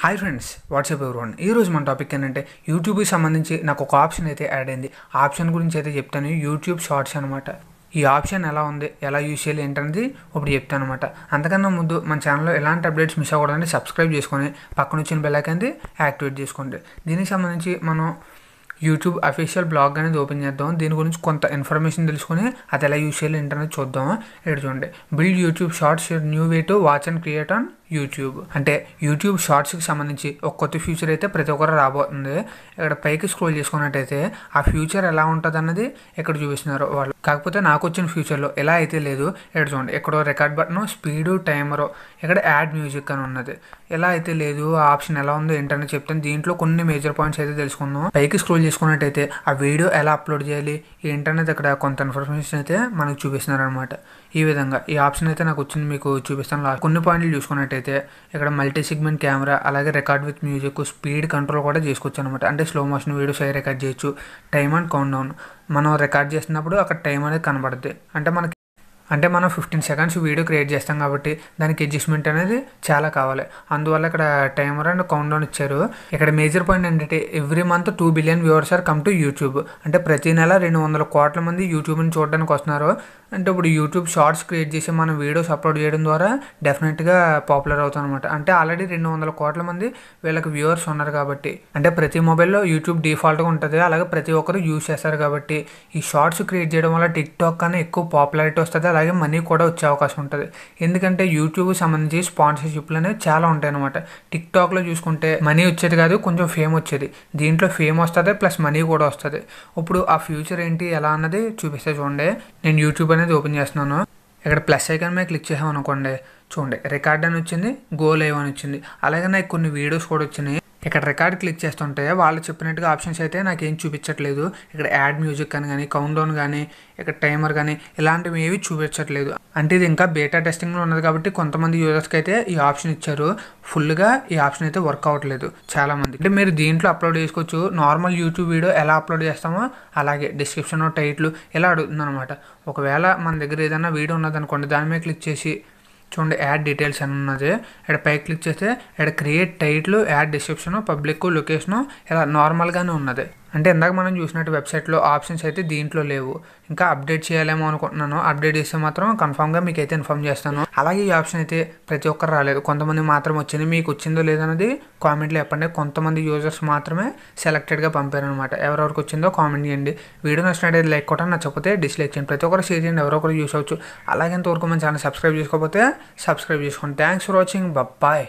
hi friends WhatsApp everyone ఈరోజు మన topic ఏంటంటే యూట్యూబ్కి సంబంధించి నాకు ఒక ఆప్షన్ అయితే యాడ్ అయింది ఆప్షన్ గురించి అయితే చెప్తాను యూట్యూబ్ షార్ట్స్ అనమాట ఈ ఆప్షన్ ఎలా ఉంది ఎలా యూజ్ చేయాలి ఏంటనేది ఇప్పుడు చెప్తాను అనమాట అంతకన్నా ముందు మన ఛానల్లో ఎలాంటి అప్డేట్స్ మిస్ అవ్వకూడదంటే సబ్స్క్రైబ్ చేసుకొని పక్కన వచ్చిన బెల్లైకంది యాక్టివేట్ చేసుకోండి దీనికి సంబంధించి మనం యూట్యూబ్ అఫీషియల్ బ్లాగ్ అనేది ఓపెన్ చేద్దాం దీని గురించి కొంత ఇన్ఫర్మేషన్ తెలుసుకొని అది ఎలా యూజ్ చేయాలి ఏంటనేది చూద్దాం ఇక్కడ చూడండి build YouTube shorts new way to watch and create on YouTube అంటే యూట్యూబ్ షార్ట్స్కి సంబంధించి ఒక కొత్త ఫ్యూచర్ అయితే ప్రతి ఒక్కరు రాబోతుంది ఇక్కడ పైకి స్క్రోల్ చేసుకున్నట్టయితే ఆ ఫ్యూచర్ ఎలా ఉంటుంది అన్నది ఇక్కడ చూపిస్తున్నారు వాళ్ళు కాకపోతే నాకు వచ్చిన ఫ్యూచర్లో ఎలా అయితే లేదు ఇక్కడ చూడండి ఇక్కడ రికార్డ్ బటన్ స్పీడు టైమరు ఇక్కడ యాడ్ మ్యూజిక్ అని ఉన్నది ఎలా అయితే లేదు ఆ ఆప్షన్ ఎలా ఉందో ఏంటనే చెప్తాను దీంట్లో కొన్ని మేజర్ పాయింట్స్ అయితే తెలుసుకుందాం పైకి స్క్రోల్ చేసుకున్నట్టయితే ఆ వీడియో ఎలా అప్లోడ్ చేయాలి ఏంటనేది ఇక్కడ కొంత ఇన్ఫర్మేషన్ అయితే మనకు చూపిస్తున్నారు అనమాట ఈ విధంగా ఈ ఆప్షన్ అయితే నాకు వచ్చింది మీకు చూపిస్తాను కొన్ని పాయింట్లు చూసుకున్నట్టు చూసుకున్నట్టయితే ఇక్కడ మల్టీ సిగ్మెంట్ కెమెరా అలాగే record with music speed control కూడా చేసుకోవచ్చు అనమాట అంటే స్లో మోషన్ వీడియోస్ అవి రికార్డ్ చేయొచ్చు టైం అండ్ కౌంట్ డౌన్ మనం రికార్డ్ చేసినప్పుడు అక్కడ టైం అనేది కనబడుతుంది అంటే మనకి అంటే మనం ఫిఫ్టీన్ సెకండ్స్ వీడియో క్రియేట్ చేస్తాం కాబట్టి దానికి అడ్జస్ట్మెంట్ అనేది చాలా కావాలి అందువల్ల ఇక్కడ టైమర్ అండ్ కౌంట్ డౌన్ ఇచ్చారు ఇక్కడ మేజర్ పాయింట్ ఏంటంటే every month two billion viewers are come to YouTube అంటే ప్రతి నెల రెండు వందల కోట్ల మంది యూట్యూబ్ని చూడడానికి వస్తున్నారు అంటే ఇప్పుడు యూట్యూబ్ షార్ట్స్ క్రియేట్ చేసి మనం వీడియోస్ అప్లోడ్ చేయడం ద్వారా డెఫినెట్గా పాపులర్ అవుతాం అనమాట అంటే ఆల్రెడీ రెండు వందల కోట్ల మంది వీళ్ళకి వ్యూవర్స్ ఉన్నారు కాబట్టి అంటే ప్రతి మొబైల్లో యూట్యూబ్ డిఫాల్ట్గా ఉంటుంది అలాగే ప్రతి ఒక్కరు యూజ్ చేస్తారు కాబట్టి ఈ షార్ట్స్ క్రియేట్ చేయడం వల్ల టిక్టాక్ కానీ ఎక్కువ పాపులారిటీ వస్తుంది అలాగే మనీ కూడా వచ్చే అవకాశం ఉంటుంది ఎందుకంటే యూట్యూబ్ సంబంధించి స్పాన్సర్షిప్లు అనేవి చాలా ఉంటాయి అనమాట టిక్టాక్లో చూసుకుంటే మనీ వచ్చేది కాదు కొంచెం ఫేమ్ వచ్చేది దీంట్లో ఫేమ్ వస్తుంది ప్లస్ మనీ కూడా వస్తుంది ఇప్పుడు ఆ ఫ్యూచర్ ఏంటి ఎలా అన్నది చూపిస్తే చూడండి నేను యూట్యూబ్ అనేది ఓపెన్ చేస్తున్నాను ఇక్కడ ప్లస్ ఐకాన్ మీద క్లిక్ చేసాం అనుకోండి చూడండి రికార్డ్ అని వచ్చింది గోల్ లైవ్ అని వచ్చింది అలాగే నాకు కొన్ని వీడియోస్ కూడా వచ్చినాయి ఇక్కడ రికార్డ్ క్లిక్ చేస్తుంటే వాళ్ళు చెప్పినట్టుగా ఆప్షన్స్ అయితే నాకు ఏం చూపించట్లేదు ఇక్కడ యాడ్ మ్యూజిక్ అని కానీ డౌన్ కానీ ఇక్కడ టైమర్ కానీ ఇలాంటివి ఏవి చూపించట్లేదు అంటే ఇది ఇంకా బేటా టెస్టింగ్లో ఉన్నది కాబట్టి కొంతమంది యూజర్స్కి అయితే ఈ ఆప్షన్ ఇచ్చారు ఫుల్గా ఈ ఆప్షన్ అయితే వర్క్ అవ్వట్లేదు చాలామంది అంటే మీరు దీంట్లో అప్లోడ్ చేసుకోవచ్చు నార్మల్ యూట్యూబ్ వీడియో ఎలా అప్లోడ్ చేస్తామో అలాగే డిస్క్రిప్షన్ టైట్లు ఇలా అడుగుతుంది అనమాట ఒకవేళ మన దగ్గర ఏదైనా వీడియో ఉన్నదనుకోండి దాని మీద క్లిక్ చేసి చూడండి యాడ్ డీటెయిల్స్ అని ఉన్నది ఇక్కడ పై క్లిక్ చేస్తే ఇక్కడ create title add description public location ఇలా నార్మల్గానే ఉన్నది అంటే ఇందాక మనం చూసినట్టు వెబ్సైట్లో ఆప్షన్స్ అయితే దీంట్లో లేవు ఇంకా అప్డేట్ చేయాలేమో అనుకుంటున్నాను అప్డేట్ చేస్తే మాత్రం కన్ఫామ్గా మీకు అయితే ఇన్ఫామ్ చేస్తాను అలాగే ఈ ఆప్షన్ అయితే ప్రతి ఒక్కరు రాలేదు కొంతమంది మాత్రం వచ్చింది మీకు వచ్చిందో లేదన్నది కామెంట్లో చెప్పండి కొంతమంది యూజర్స్ మాత్రమే సెలెక్టెడ్గా పంపారనమాట ఎవరెవరికి వచ్చిందో కామెంట్ చేయండి వీడియో నచ్చినట్టు లైక్ కొట్టండి నచ్చకపోతే డిస్లైక్ చేయండి ప్రతి ఒక్కరు షేర్ చేయండి ఎవరో ఒకరు చూసవచ్చు అలాగే ఇంతవరకు మన ఛానల్ సబ్స్క్రైబ్ చేసుకోకపోతే సబ్స్క్రైబ్ చేసుకోండి థ్యాంక్స్ ఫర్ వాచింగ్ బాయ్